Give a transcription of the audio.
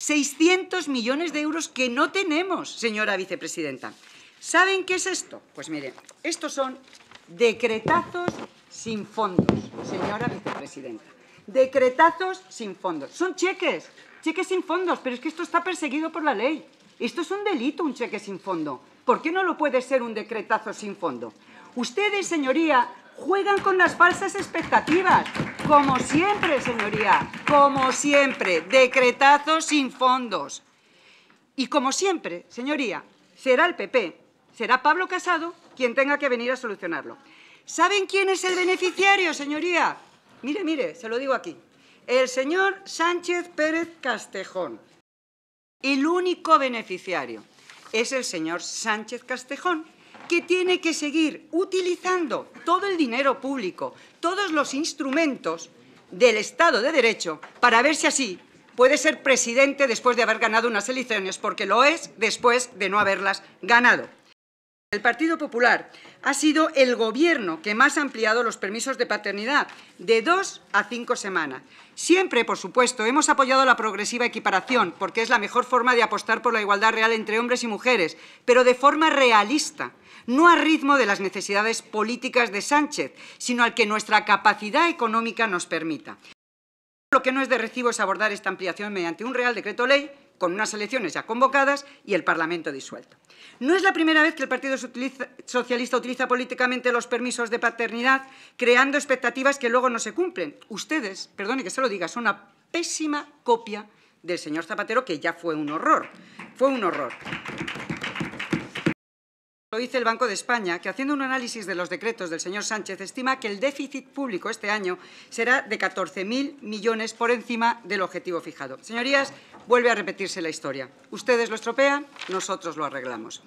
600 millones de euros que no tenemos, señora vicepresidenta. ¿Saben qué es esto? Pues mire, estos son decretazos sin fondos, señora vicepresidenta. Decretazos sin fondos. Son cheques, cheques sin fondos, pero es que esto está perseguido por la ley. Esto es un delito, un cheque sin fondo. ¿Por qué no lo puede ser un decretazo sin fondo? Ustedes, señoría, juegan con las falsas expectativas. Como siempre, señoría, como siempre, decretazos sin fondos. Y como siempre, señoría, será el PP, será Pablo Casado quien tenga que venir a solucionarlo. ¿Saben quién es el beneficiario, señoría? Mire, mire, se lo digo aquí. El señor Sánchez Pérez Castejón. El único beneficiario es el señor Sánchez Castejón, que tiene que seguir utilizando todo el dinero público, todos los instrumentos del Estado de Derecho para ver si así puede ser presidente después de haber ganado unas elecciones, porque lo es después de no haberlas ganado. El Partido Popular ha sido el gobierno que más ha ampliado los permisos de paternidad, de dos a cinco semanas. Siempre, por supuesto, hemos apoyado la progresiva equiparación, porque es la mejor forma de apostar por la igualdad real entre hombres y mujeres, pero de forma realista, no a ritmo de las necesidades políticas de Sánchez, sino al que nuestra capacidad económica nos permita. Lo que no es de recibo es abordar esta ampliación mediante un Real Decreto Ley con unas elecciones ya convocadas y el Parlamento disuelto. No es la primera vez que el Partido Socialista utiliza políticamente los permisos de paternidad, creando expectativas que luego no se cumplen. Ustedes, perdone que se lo diga, son una pésima copia del señor Zapatero, que ya fue un horror. Fue un horror. Lo dice el Banco de España, que haciendo un análisis de los decretos del señor Sánchez, estima que el déficit público este año será de 14.000 millones por encima del objetivo fijado. Señorías, vuelve a repetirse la historia. Ustedes lo estropean, nosotros lo arreglamos.